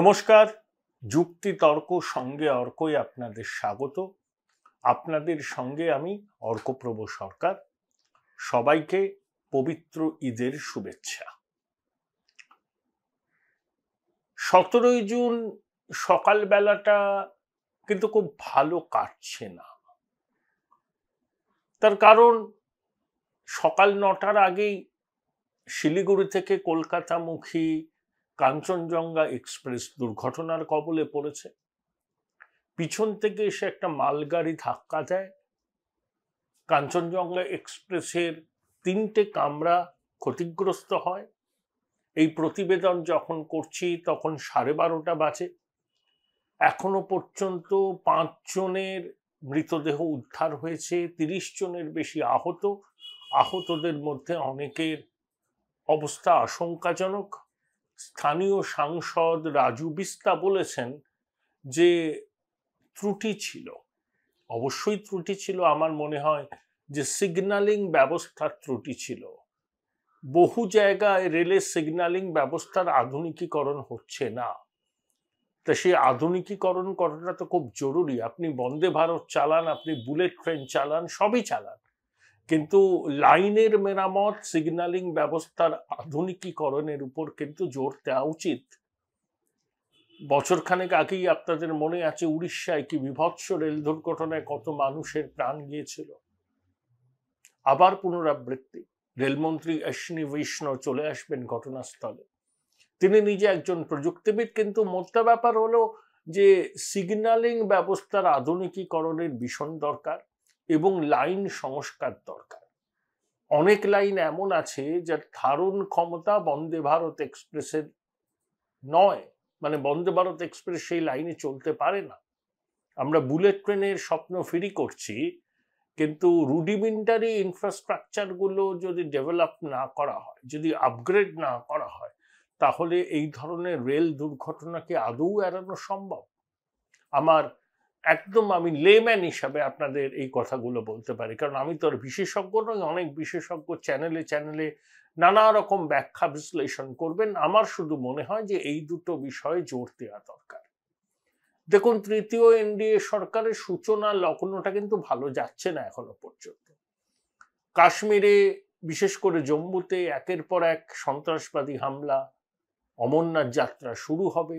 নমস্কার যুক্তি তর্ক সঙ্গে অর্কই আপনাদের স্বাগত আপনাদের সঙ্গে আমি অর্কপ্রভ সরকার সবাইকে পবিত্র ঈদের শুভেচ্ছা সতেরোই জুন সকালবেলাটা কিন্তু খুব ভালো কাটছে না তার কারণ সকাল নটার আগেই শিলিগুড়ি থেকে কলকাতামুখী কাঞ্চনজঙ্ঘা এক্সপ্রেস দুর্ঘটনার কবলে পড়েছে পিছন থেকে এসে একটা মালগাড়ি ধাক্কা দেয় কাঞ্চনজঙ্ঘা এক্সপ্রেসের তিনটে কামরা ক্ষতিগ্রস্ত হয় এই প্রতিবেদন যখন করছি তখন সাড়ে বারোটা বাজে এখনো পর্যন্ত পাঁচজনের মৃতদেহ উদ্ধার হয়েছে তিরিশ জনের বেশি আহত আহতদের মধ্যে অনেকের অবস্থা আশঙ্কাজনক স্থানীয় সাংসদ রাজু বিস্তা বলেছেন যে ত্রুটি ছিল অবশ্যই ত্রুটি ছিল আমার মনে হয় যে সিগন্যালিং ব্যবস্থার ত্রুটি ছিল বহু জায়গায় রেলের সিগন্যালিং ব্যবস্থার আধুনিকীকরণ হচ্ছে না তা সেই আধুনিকীকরণ করাটা তো খুব জরুরি আপনি বন্দে ভারত চালান আপনি বুলেট ট্রেন চালান সবই চালান কিন্তু লাইনের মেরামত সিগন্যালিং ব্যবস্থার আধুনিকীকরণের উপর কিন্তু জোর দেওয়া উচিত বছরখানেক আগেই আপনাদের মনে আছে উড়িষ্যায় কি বিভৎস রেল দুর্ঘটনায় কত মানুষের প্রাণ গিয়েছিল আবার পুনরাবৃত্তি রেলমন্ত্রী অশ্বিনী বৈষ্ণব চলে আসবেন ঘটনাস্থলে তিনি নিজে একজন প্রযুক্তিবিদ কিন্তু মোদ্দা ব্যাপার হলো যে সিগন্যালিং ব্যবস্থার আধুনিকীকরণের ভীষণ দরকার এবং লাইন সংস্কার দরকার অনেক লাইন এমন আছে যার ধারণ ক্ষমতা বন্দে ভারত এক্সপ্রেসের নয় মানে বন্দে ভারত এক্সপ্রেস সেই লাইনে চলতে পারে না আমরা বুলেট ট্রেনের স্বপ্ন ফিরি করছি কিন্তু রুডিমেন্টারি ইনফ্রাস্ট্রাকচারগুলো যদি ডেভেলপ না করা হয় যদি আপগ্রেড না করা হয় তাহলে এই ধরনের রেল দুর্ঘটনাকে আদৌ এড়ানো সম্ভব আমার একদম আমি লেম্যান হিসাবে আপনাদের এই কথাগুলো বলতে পারি কারণ আমি তো আর বিশেষজ্ঞ নই অনেক বিশেষজ্ঞ চ্যানেলে চ্যানেলে নানা রকম ব্যাখ্যা বিশ্লেষণ করবেন আমার শুধু মনে হয় যে এই দুটো বিষয়ে জোর দেওয়া দরকার দেখুন তৃতীয় এনডিএ সরকারের সূচনা লগ্নটা কিন্তু ভালো যাচ্ছে না এখনো পর্যন্ত কাশ্মীরে বিশেষ করে জম্মুতে একের পর এক সন্ত্রাসবাদী হামলা অমরনাথ যাত্রা শুরু হবে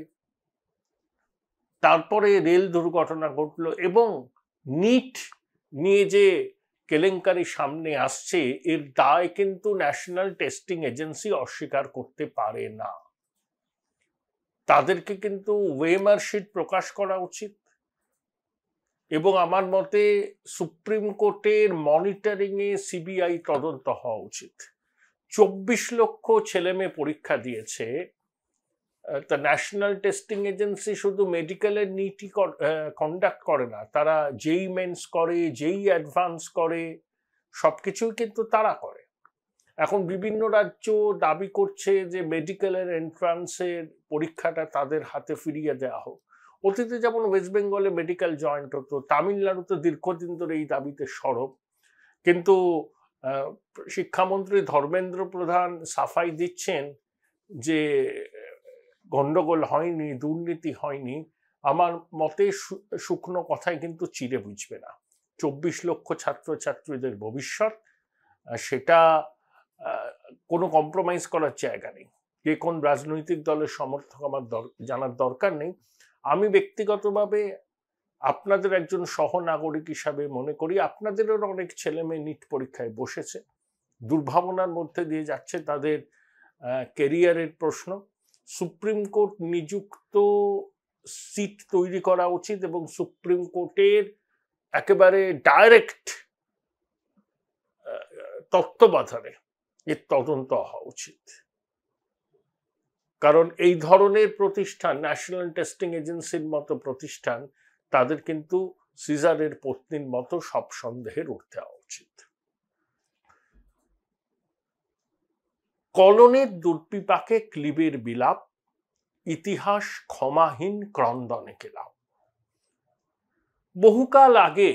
তারপরে রেল দুর্ঘটনা ঘটল এবং নিট নিয়ে যে কেলেঙ্কারি সামনে আসছে এর দায় কিন্তু ন্যাশনাল টেস্টিং এজেন্সি অস্বীকার করতে পারে না তাদেরকে কিন্তু ওয়েমারশিট প্রকাশ করা উচিত এবং আমার মতে সুপ্রিম কোর্টের মনিটরিংয়ে সিবিআই তদন্ত হওয়া উচিত চব্বিশ লক্ষ ছেলেমেয়ে পরীক্ষা দিয়েছে তা ন্যাশনাল টেস্টিং এজেন্সি শুধু মেডিকেলের নীতি কন্ডাক্ট করে না তারা যেই মেন্স করে যেই অ্যাডভান্স করে সব কিছুই কিন্তু তারা করে এখন বিভিন্ন রাজ্য দাবি করছে যে মেডিকেলের এন্ট্রান্সের পরীক্ষাটা তাদের হাতে ফিরিয়ে দেওয়া হোক অতীতে যেমন ওয়েস্ট বেঙ্গলে মেডিকেল জয়েন্ট হতো তামিলনাড়ুতে দীর্ঘদিন ধরে এই দাবিতে সরব কিন্তু শিক্ষামন্ত্রী ধর্মেন্দ্র প্রধান সাফাই দিচ্ছেন যে গণ্ডগোল হয়নি দুর্নীতি হয়নি আমার মতে শুকনো কথায় কিন্তু চিরে বুঝবে না চব্বিশ লক্ষ ছাত্রছাত্রীদের ভবিষ্যৎ সেটা কোনো কম্প্রোমাইজ করার জায়গা নেই যে কোন রাজনৈতিক দলের সমর্থক আমার জানার দরকার নেই আমি ব্যক্তিগতভাবে আপনাদের একজন সহনাগরিক হিসাবে মনে করি আপনাদেরও অনেক ছেলে মেয়ে নিট পরীক্ষায় বসেছে দুর্ভাবনার মধ্যে দিয়ে যাচ্ছে তাদের কেরিয়ারের প্রশ্ন সুপ্রিম কোর্ট নিযুক্ত সিট তৈরি করা উচিত এবং সুপ্রিম কোর্টের একেবারে ডাইরেক্ট তত্ত্বাবধানে এর তদন্ত হওয়া উচিত কারণ এই ধরনের প্রতিষ্ঠান ন্যাশনাল টেস্টিং এজেন্সির মতো প্রতিষ্ঠান তাদের কিন্তু সিজারের পত্নীর মতো সব সন্দেহের উঠতে হওয়া উচিত কলনের দুর্পিপাকে ক্লিবের বিলাপ ইতিহাস ক্ষমাহীন ক্রন্দনে কেলাপ বহুকাল আগে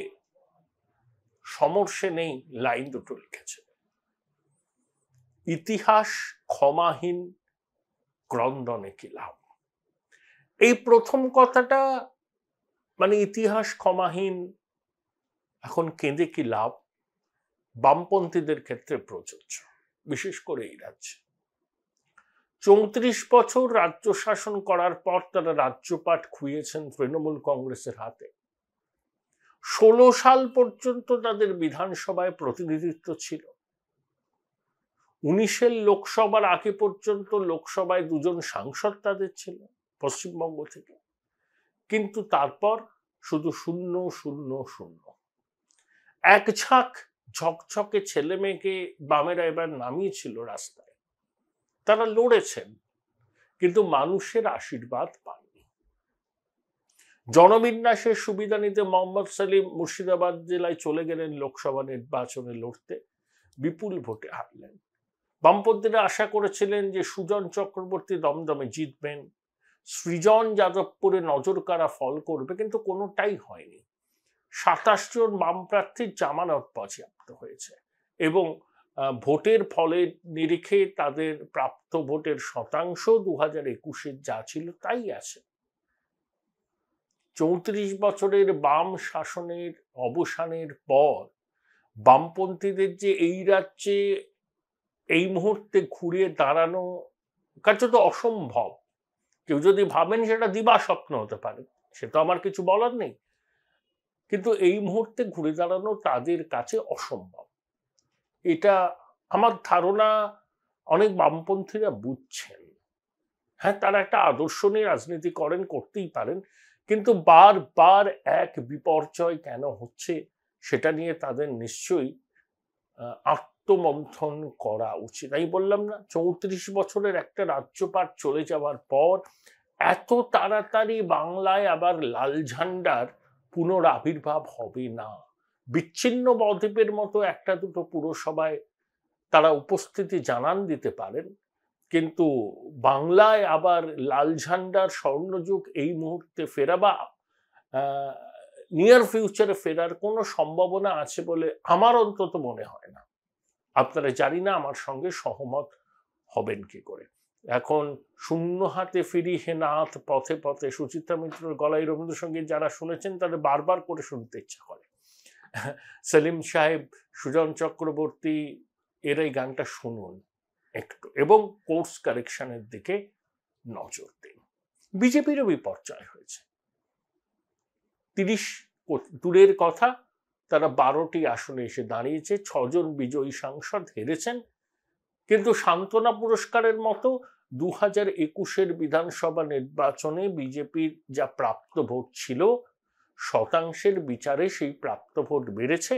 সমর্ষে নেই লাইন দুটো লিখেছে ইতিহাস ক্ষমাহীন ক্রন্দনে কিলাম এই প্রথম কথাটা মানে ইতিহাস ক্ষমাহীন এখন কেঁদে কি লাভ বামপন্থীদের ক্ষেত্রে প্রযোজ্য বিশেষ করে এই রাজ্যে চৌত্রিশ বছর রাজ্য শাসন করার পর তারা রাজ্যপাঠ খুইয়েছেন তৃণমূল কংগ্রেসের হাতে ষোলো সাল পর্যন্ত তাদের বিধানসভায় প্রতিনিধিত্ব ছিল উনিশের লোকসভার আগে পর্যন্ত লোকসভায় দুজন সাংসদ তাদের ছিল পশ্চিমবঙ্গ থেকে কিন্তু তারপর শুধু শূন্য শূন্য শূন্য এক ছাক ঝকঝকে ছেলে মেয়েকে বামেরা এবার নামিয়েছিল রাস্তায় তারা লড়েছেন কিন্তু মানুষের আশীর্বাদ পাননি জনবিন্যাসের সুবিধা নিতে মোহাম্মদ সালিম মুর্শিদাবাদ জেলায় চলে গেলেন লোকসভা নির্বাচনে লড়তে বিপুল ভোটে হারলেন বামপন্থীরা আশা করেছিলেন যে সুজন চক্রবর্তী দমদমে জিতবেন সৃজন যাদবপুরে নজরকারা ফল করবে কিন্তু কোনোটাই হয়নি সাতাশ জন বাম প্রার্থীর জামানত পর্যাপ্ত হয়েছে এবং ভোটের ফলে নিরিখে তাদের প্রাপ্ত ভোটের শতাংশ দু হাজার একুশের যা ছিল তাই আছে চৌত্রিশ বছরের বাম শাসনের অবসানের পর বামপন্থীদের যে এই রাজ্যে এই মুহূর্তে ঘুরে দাঁড়ানো কার্যত অসম্ভব কেউ যদি ভাবেন সেটা দিবা স্বপ্ন হতে পারে সে তো আমার কিছু বলার নেই কিন্তু এই মুহূর্তে ঘুরে দাঁড়ানো তাদের কাছে অসম্ভব এটা আমার ধারণা অনেক বামপন্থীরা বুঝছেন হ্যাঁ তারা একটা আদর্শ নিয়ে রাজনীতি করেন করতেই পারেন কিন্তু বারবার এক বিপর্যয় কেন হচ্ছে সেটা নিয়ে তাদের নিশ্চয়ই আত্মমন্থন করা উচিত আমি বললাম না চৌত্রিশ বছরের একটা রাজ্যপাট চলে যাওয়ার পর এত তাড়াতাড়ি বাংলায় আবার লাল ঝান্ডার পুনরাবির্ভাব হবে না বিচ্ছিন্ন বদ্বীপের মতো একটা দুটো পুরসভায় তারা উপস্থিতি জানান দিতে পারেন কিন্তু বাংলায় আবার লাল ঝান্ডার স্বর্ণযুগ এই মুহূর্তে ফেরা বা নিয়ার ফিউচারে ফেরার কোনো সম্ভাবনা আছে বলে আমার অন্তত মনে হয় না আপনারা জানি না আমার সঙ্গে সহমত হবেন কি করে এখন শূন্য হাতে ফিরি হে নাথ পথে পথে সুচিত্রা মিত্রর গলায় রবীন্দ্রসঙ্গীত যারা শুনেছেন তাদের বারবার করে শুনতে ইচ্ছা করে সেলিম সাহেব সুজন চক্রবর্তী এর এই গানটা শুনুন একটু এবং কোর্স কারেকশনের দিকে নজর দিন বিজেপিরও বিপর্যয় হয়েছে তিরিশ দূরের কথা তারা বারোটি আসনে এসে দাঁড়িয়েছে ছজন বিজয়ী সাংসদ হেরেছেন কিন্তু সান্ত্বনা পুরস্কারের মতো দু হাজার একুশের বিধানসভা নির্বাচনে বিজেপির যা প্রাপ্ত ভোট ছিল শতাংশের বিচারে সেই প্রাপ্ত ভোট বেড়েছে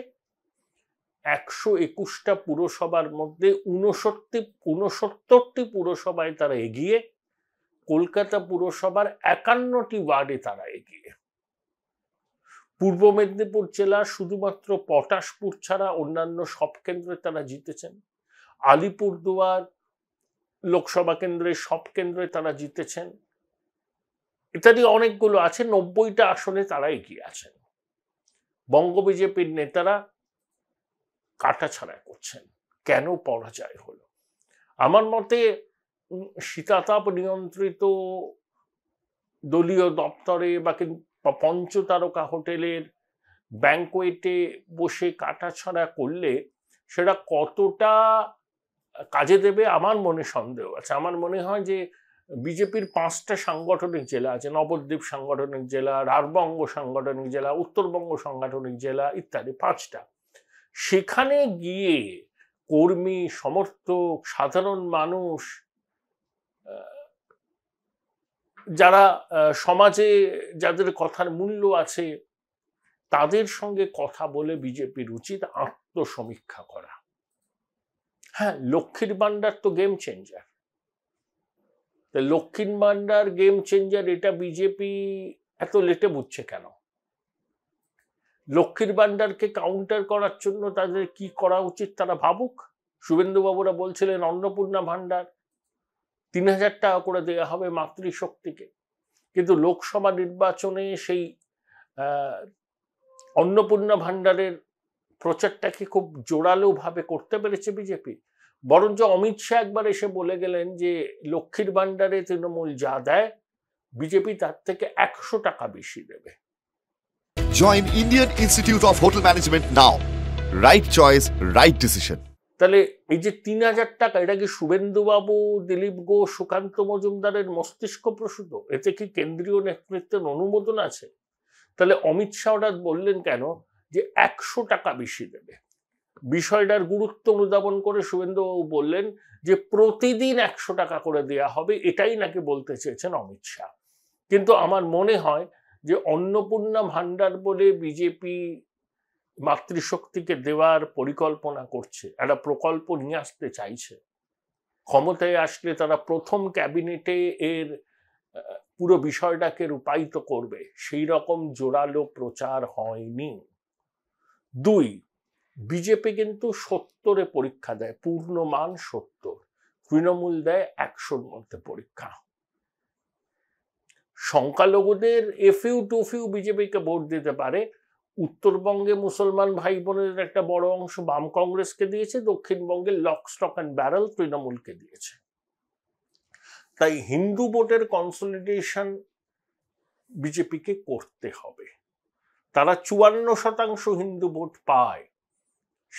একশো একুশটা পুরসভার মধ্যে উনসত্তর উনসত্তরটি পুরসভায় তারা এগিয়ে কলকাতা পুরসভার একান্নটি ওয়ার্ডে তারা এগিয়ে পূর্ব মেদিনীপুর জেলা শুধুমাত্র পটাশপুর ছাড়া অন্যান্য সব কেন্দ্রে তারা জিতেছেন আলিপুরদুয়ার লোকসভা কেন্দ্রে সব কেন্দ্রে তারা জিতেছেন ইত্যাদি অনেকগুলো আছে নব্বইটা আসনে তারা এগিয়ে আছেন বঙ্গ বিজেপির নেতারা কাটাছাড়া করছেন কেন পরাজয় হলো আমার মতে শীতাতাপ নিয়ন্ত্রিত দলীয় দপ্তরে বা পঞ্চতারকা হোটেলের ব্যাংকোয়েটে বসে কাটাছাড়া করলে সেটা কতটা কাজে দেবে আমার মনে সন্দেহ আছে আমার মনে হয় যে বিজেপির পাঁচটা সাংগঠনিক জেলা আছে নবদ্বীপ সাংগঠনিক জেলা রারবঙ্গ সাংগঠনিক জেলা উত্তরবঙ্গ সাংগঠনিক জেলা ইত্যাদি পাঁচটা সেখানে গিয়ে কর্মী সমর্থক সাধারণ মানুষ যারা সমাজে যাদের কথার মূল্য আছে তাদের সঙ্গে কথা বলে বিজেপির উচিত আত্মসমীক্ষা করা হ্যাঁ লক্ষ্মীর ভান্ডার তো গেম চেঞ্জার তা লক্ষ্মীর ভান্ডার গেম চেঞ্জার এটা বিজেপি এত লেটে বুঝছে কেন লক্ষ্মীর ভান্ডারকে কাউন্টার করার জন্য তাদের কি করা উচিত তারা ভাবুক শুভেন্দুবাবুরা বলছিলেন অন্নপূর্ণা ভান্ডার তিন হাজার টাকা করে দেওয়া হবে মাতৃশক্তিকে কিন্তু লোকসভা নির্বাচনে সেই অন্নপূর্ণা ভাণ্ডারের প্রচারটাকে খুব জোরালোভাবে করতে পেরেছে বিজেপি বরঞ্চ অমিত শাহ একবার এসে বলে গেলেন যে লক্ষ্মীর ভাণ্ডারে তৃণমূল যা দেয় বিজেপি তার থেকে একশো টাকা বেশি দেবে join Indian Institute of Hotel Management now right choice right decision তাহলে এই যে তিন হাজার টাকা এটা কি শুভেন্দুবাবু দিলীপ গো সুকান্ত মজুমদারের মস্তিষ্ক প্রসূত এতে কি কেন্দ্রীয় নেতৃত্বের অনুমোদন আছে তাহলে অমিত শাহ বললেন কেন যে একশো টাকা বেশি দেবে বিষয়টার গুরুত্ব অনুধাবন করে শুভেন্দুবাবু বললেন যে প্রতিদিন একশো টাকা করে দেয়া হবে এটাই নাকি বলতে চেয়েছেন অমিত শাহ কিন্তু আমার মনে হয় যে অন্নপূর্ণা ভাণ্ডার বলে বিজেপি মাতৃশক্তিকে দেওয়ার পরিকল্পনা করছে একটা প্রকল্প নিয়ে আসতে চাইছে ক্ষমতায় আসলে তারা প্রথম ক্যাবিনেটে এর পুরো বিষয়টাকে রূপায়িত করবে সেই রকম জোরালো প্রচার হয়নি দুই বিজেপি কিন্তু সত্তরে পরীক্ষা দেয় পূর্ণ মান সত্তর তৃণমূল দেয় একশোর মধ্যে পরীক্ষা সংখ্যালঘুদের এফিউ টুফিউ বিজেপিকে ভোট দিতে পারে উত্তরবঙ্গে মুসলমান ভাই বোনের একটা বড় অংশ বাম কংগ্রেসকে দিয়েছে দক্ষিণবঙ্গে লক স্টক অ্যান্ড ব্যারেল তৃণমূলকে দিয়েছে তাই হিন্দু ভোটের কনসলিডেশন বিজেপিকে করতে হবে তারা চুয়ান্ন শতাংশ হিন্দু ভোট পায়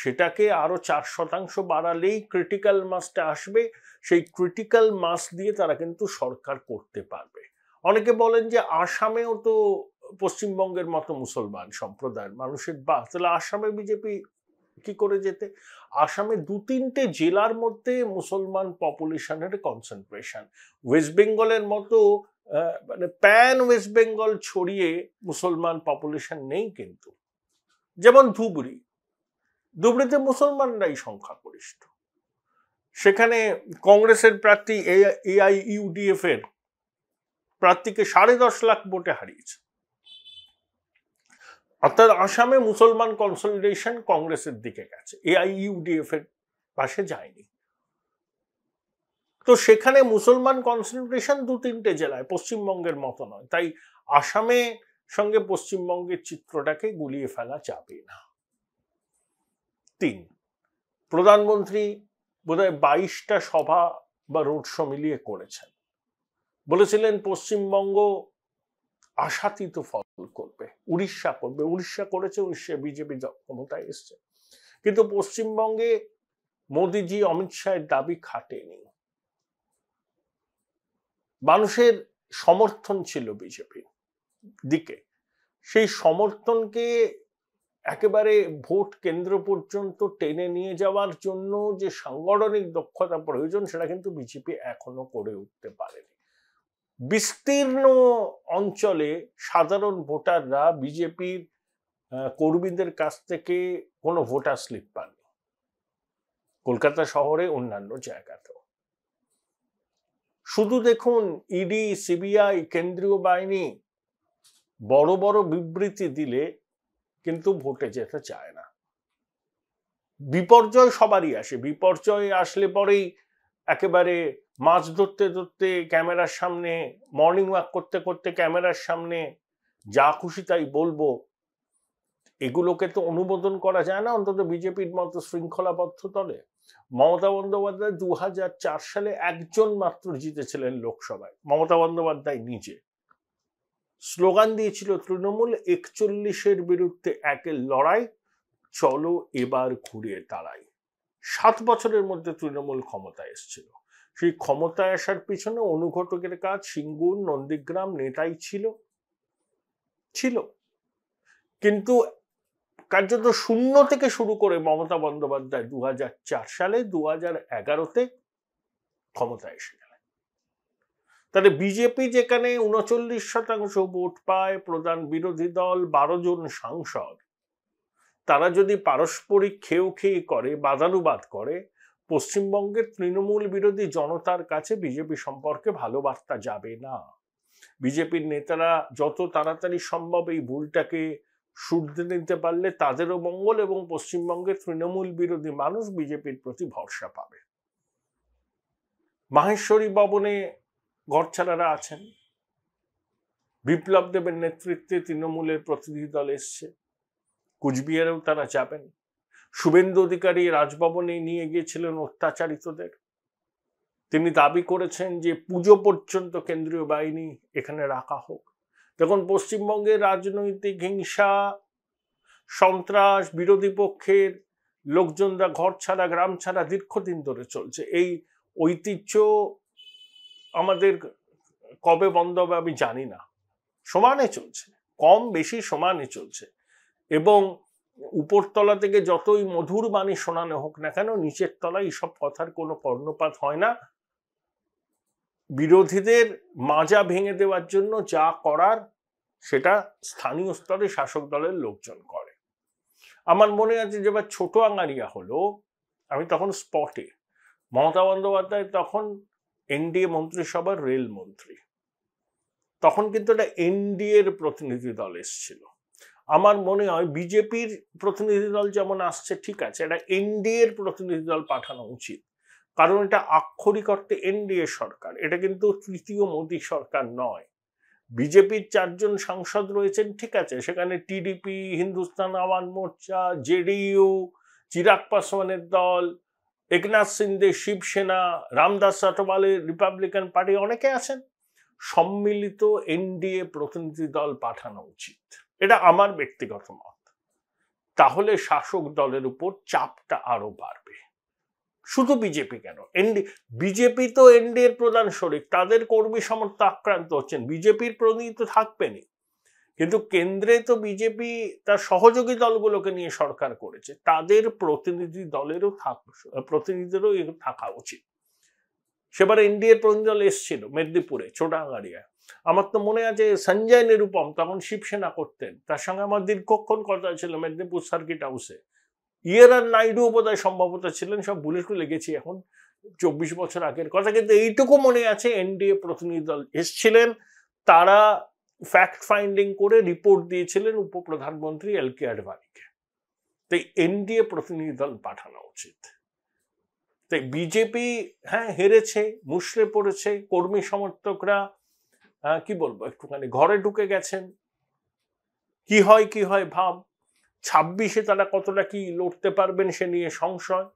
সেটাকে আরও চার শতাংশ বাড়ালেই ক্রিটিক্যাল মাসটা আসবে সেই ক্রিটিক্যাল মাস দিয়ে তারা কিন্তু সরকার করতে পারবে অনেকে বলেন যে আসামেও তো পশ্চিমবঙ্গের মতো মুসলমান সম্প্রদায়ের মানুষের বা তাহলে আসামে বিজেপি কি করে যেতে আসামে দু তিনটে জেলার মধ্যে মুসলমান পপুলেশনের কনসেন্ট্রেশন ওয়েস্ট বেঙ্গলের মতো মানে প্যান ওয়েস্ট বেঙ্গল ছড়িয়ে মুসলমান পপুলেশন নেই কিন্তু যেমন ধুবুরী দুবড়িতে মুসলমানরাই সংখ্যাগরিষ্ঠ সেখানে কংগ্রেসের প্রার্থী এআই ইউডিএফ এর প্রার্থীকে সাড়ে দশ লাখ ভোটে হারিয়েছে অর্থাৎ আসামে মুসলমান কনসলিডেশন কংগ্রেসের দিকে গেছে এআই ইউডিএফ এর পাশে যায়নি তো সেখানে মুসলমান কনসেন্ট্রেশন দু তিনটে জেলায় পশ্চিমবঙ্গের মতো নয় তাই আসামে সঙ্গে পশ্চিমবঙ্গের চিত্রটাকে গুলিয়ে ফেলা যাবে না তিন প্রধানমন্ত্রী বোধহয় বাইশটা সভা বা রোড শো মিলিয়ে করেছেন বলেছিলেন পশ্চিমবঙ্গ আশাতীত ফল করবে উড়িষ্যা করবে উড়িষ্যা করেছে উড়িষ্যা বিজেপি ক্ষমতায় এসছে কিন্তু পশ্চিমবঙ্গে মোদিজি অমিত শাহের দাবি খাটেনি মানুষের সমর্থন ছিল বিজেপি দিকে সেই সমর্থনকে একেবারে ভোট কেন্দ্র পর্যন্ত টেনে নিয়ে যাওয়ার জন্য যে সাংগঠনিক দক্ষতা প্রয়োজন সেটা কিন্তু বিজেপি এখনো করে উঠতে পারেনি বিস্তীর্ণ অঞ্চলে সাধারণ ভোটাররা বিজেপির কর্মীদের কাছ থেকে কোনো ভোটার স্লিপ পাননি কলকাতা শহরে অন্যান্য জায়গাতেও শুধু দেখুন ইডি e সিবিআই কেন্দ্রীয় বাহিনী বড় বড় বিবৃতি দিলে কিন্তু ভোটে যেতে চায় না বিপর্যয় সবারই আসে বিপর্যয় আসলে পরেই একেবারে মাছ ধরতে ধরতে ক্যামেরার সামনে মর্নিং ওয়াক করতে করতে ক্যামেরার সামনে যা খুশি তাই বলবো এগুলোকে তো অনুমোদন করা যায় না অন্তত বিজেপির মতো শৃঙ্খলাবদ্ধ দলে মমতা বন্দ্যোপাধ্যায় দু সালে একজন মাত্র জিতেছিলেন লোকসভায় মমতা বন্দ্যোপাধ্যায় নিজে স্লোগান দিয়েছিল তৃণমূল একচল্লিশের বিরুদ্ধে একের লড়াই চলো এবার ঘুরিয়ে তাড়াই সাত বছরের মধ্যে তৃণমূল ক্ষমতায় এসেছিল সেই ক্ষমতায় আসার পিছনে অনুঘটকের কাজ সিঙ্গুর নন্দীগ্রাম নেতাই ছিল ছিল কিন্তু কার্যত শূন্য থেকে শুরু করে মমতা বন্দ্যোপাধ্যায় দু সালে দু হাজার এগারোতে ক্ষমতায় এসে তাহলে বিজেপি যেখানে উনচল্লিশ শতাংশ ভোট পায় প্রধান বিরোধী দল বারো জন সাংসদ তারা যদি পারস্পরিক খেউ খেয়ে করে বাদানুবাদ করে পশ্চিমবঙ্গের তৃণমূল বিরোধী জনতার কাছে বিজেপি সম্পর্কে ভালো বার্তা যাবে না বিজেপির নেতারা যত তাড়াতাড়ি সম্ভব এই ভুলটাকে শুধরে নিতে পারলে তাদেরও মঙ্গল এবং পশ্চিমবঙ্গের তৃণমূল বিরোধী মানুষ বিজেপির প্রতি ভরসা পাবে মাহেশ্বরী ভবনে ঘরছাড়ারা আছেন বিপ্লব দেবের নেতৃত্বে তৃণমূলের প্রতিনিধি দল এসছে কুচবিহারেও তারা যাবেন শুভেন্দু অধিকারী রাজভবনে নিয়ে গিয়েছিলেন অত্যাচারিতদের তিনি দাবি করেছেন যে পুজো পর্যন্ত কেন্দ্রীয় বাহিনী এখানে রাখা হোক দেখুন পশ্চিমবঙ্গের রাজনৈতিক হিংসা সন্ত্রাস বিরোধী পক্ষের লোকজনরা ঘর ছাড়া গ্রাম ছাড়া দীর্ঘদিন ধরে চলছে এই ঐতিহ্য আমাদের কবে বন্ধ হবে আমি জানি না সমানে চলছে কম বেশি সমানে চলছে এবং উপরতলা থেকে যতই মধুর বাণী শোনানো হোক না কেন নিচের তলায় এইসব কথার কোনো কর্ণপাত হয় না বিরোধীদের মাজা ভেঙে দেওয়ার জন্য যা করার সেটা স্থানীয় স্তরে শাসক দলের লোকজন করে আমার মনে আছে যেবার ছোট আঙারিয়া হলো আমি তখন স্পটে মমতা বন্দ্যোপাধ্যায় তখন এনডিএ মন্ত্রিসভার রেল মন্ত্রী তখন কিন্তু এটা এনডিএর প্রতিনিধি দল এসেছিল আমার মনে হয় বিজেপির প্রতিনিধি দল যেমন আসছে ঠিক আছে এটা এনডিএর প্রতিনিধি দল পাঠানো উচিত কারণ এটা আক্ষরিক অর্থে এনডিএ সরকার এটা কিন্তু তৃতীয় মোদী সরকার নয় বিজেপির চারজন সাংসদ রয়েছেন ঠিক আছে সেখানে টিডিপি হিন্দুস্তান আওয়ান মোর্চা জেডিইউ চিরাগ পাসওয়ানের দল একনাথ সিন্ধে শিবসেনা রামদাস চাটওয়ালে রিপাবলিকান পার্টি অনেকে আছেন সম্মিলিত এনডিএ প্রতিনিধি দল পাঠানো উচিত এটা আমার ব্যক্তিগত মত তাহলে শাসক দলের উপর চাপটা আরো বাড়বে শুধু বিজেপি কেন এনডি বিজেপি তো এনডিএর প্রধান শরিক তাদের কর্মী সমর্থ আক্রান্ত হচ্ছেন বিজেপির প্রতিনিধি তো থাকবেনই কিন্তু কেন্দ্রে তো বিজেপি তার সহযোগী দলগুলোকে নিয়ে সরকার করেছে তাদের প্রতিনিধি দলেরও প্রতিনিধিদেরও থাকা উচিত সেবার এনডিএ প্রতিনিধি দল এসেছিল মেদিনীপুরে ছোটাঙ্গারিয়া আমার তো মনে আছে সঞ্জয় নিরুপম তখন শিবসেনা করতেন তার সঙ্গে আমার দীর্ঘক্ষণ কথা ছিল মেদিনীপুর সার্কিট হাউসে ইয়ার আর নাইডু বোধহয় সম্ভবত ছিলেন সব বুলেটু লেগেছি এখন চব্বিশ বছর আগের কথা কিন্তু এইটুকু মনে আছে এনডিএ প্রতিনিধি দল এসছিলেন তারা ফ্যাক্ট ফাইন্ডিং করে রিপোর্ট দিয়েছিলেন উপপ্রধানমন্ত্রী এল কে আডবানিকে তাই এনডিএ প্রতিনিধি দল পাঠানো উচিত তাই বিজেপি হ্যাঁ হেরেছে মুশড়ে পড়েছে কর্মী সমর্থকরা কি বলবো একটুখানি ঘরে ঢুকে গেছেন কি হয় কি হয় ভাব ছাব্বিশে তারা কতটা কি লড়তে পারবেন সে নিয়ে সংশয়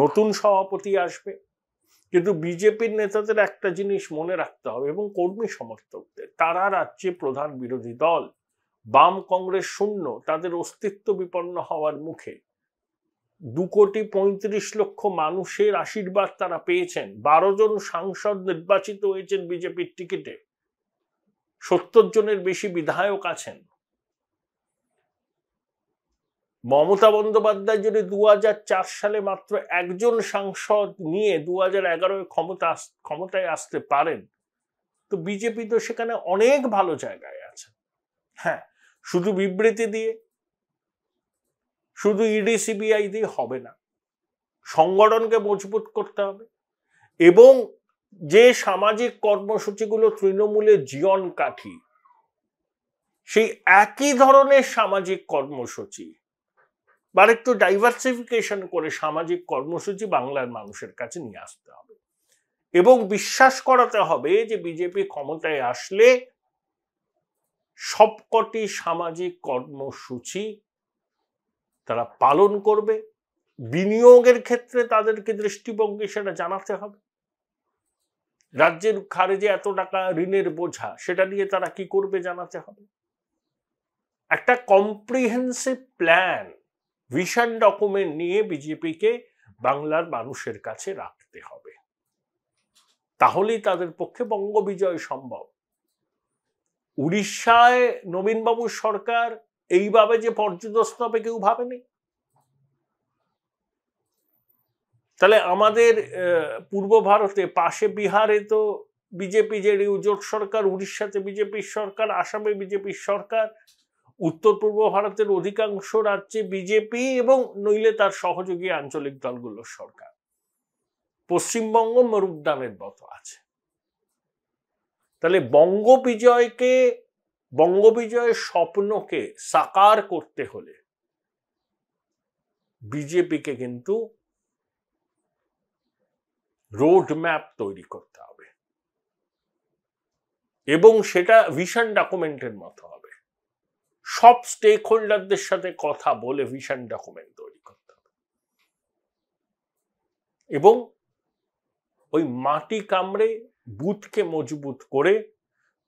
নতুন সভাপতি আসবে কিন্তু বিজেপির নেতাদের একটা জিনিস মনে রাখতে হবে এবং কর্মী সমর্থকদের তারা রাজ্যে প্রধান বিরোধী দল বাম কংগ্রেস শূন্য তাদের অস্তিত্ব বিপন্ন হওয়ার মুখে দু কোটি পঁয়ত্রিশ লক্ষ মানুষের আশীর্বাদ তারা পেয়েছেন বারো জন সাংসদ নির্বাচিত হয়েছেন বিজেপির টিকিটে সত্তর জনের বেশি বিধায়ক আছেন মমতা বন্দ্যোপাধ্যায় যদি দু সালে মাত্র একজন সাংসদ নিয়ে দু হাজার এগারোয় ক্ষমতা ক্ষমতায় আসতে পারেন তো বিজেপি তো সেখানে অনেক ভালো জায়গায় আছে হ্যাঁ শুধু বিবৃতি দিয়ে শুধু ইডি e সিবিআই দিয়ে হবে না সংগঠনকে মজবুত করতে হবে এবং যে সামাজিক কর্মসূচিগুলো তৃণমূলে জিয়ন কাঠি সেই একই ধরনের সামাজিক কর্মসূচি বা একটু ডাইভার্সিফিকেশন করে সামাজিক কর্মসূচি বাংলার মানুষের কাছে নিয়ে আসতে হবে এবং বিশ্বাস করাতে হবে যে বিজেপি ক্ষমতায় আসলে সবকটি সামাজিক কর্মসূচি তারা পালন করবে বিনিয়োগের ক্ষেত্রে তাদেরকে দৃষ্টিভঙ্গি সেটা জানাতে হবে রাজ্যের খারেজে এত টাকা ঋণের বোঝা সেটা নিয়ে তারা কি করবে জানাতে হবে একটা কম্প্রিহেন্সিভ প্ল্যান ভিশন ডকুমেন্ট নিয়ে বিজেপিকে বাংলার মানুষের কাছে রাখতে হবে তাহলেই তাদের পক্ষে বঙ্গবিজয় সম্ভব উড়িষ্যায় নবীনবাবুর সরকার এইভাবে যে পর্যদস্ত হবে কেউ ভাবেনি তাহলে আমাদের পূর্ব ভারতে পাশে বিহারে তো বিজেপি যে রিউজোট সরকার উড়িষ্যাতে বিজেপির সরকার আসামে বিজেপির সরকার উত্তর পূর্ব ভারতের অধিকাংশ রাজ্যে বিজেপি এবং নইলে তার সহযোগী আঞ্চলিক দলগুলোর সরকার পশ্চিমবঙ্গ মরুদ্দানের মত আছে তাহলে বঙ্গ বিজয়কে বঙ্গ বিজয়ের স্বপ্নকে সাকার করতে হলে বিজেপিকে কিন্তু রোড ম্যাপ তৈরি করতে হবে এবং সেটা ভিশন ডকুমেন্টের মতো হবে সব স্টেক হোল্ডারদের সাথে কথা বলে ভিশন ডকুমেন্ট তৈরি করতে হবে এবং ওই মাটি কামড়ে বুথকে মজবুত করে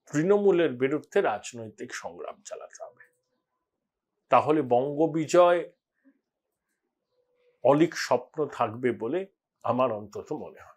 তৃণমূলের বিরুদ্ধে রাজনৈতিক সংগ্রাম চালাতে হবে তাহলে বঙ্গ বিজয় অলিক স্বপ্ন থাকবে বলে আমার অন্তত মনে হয়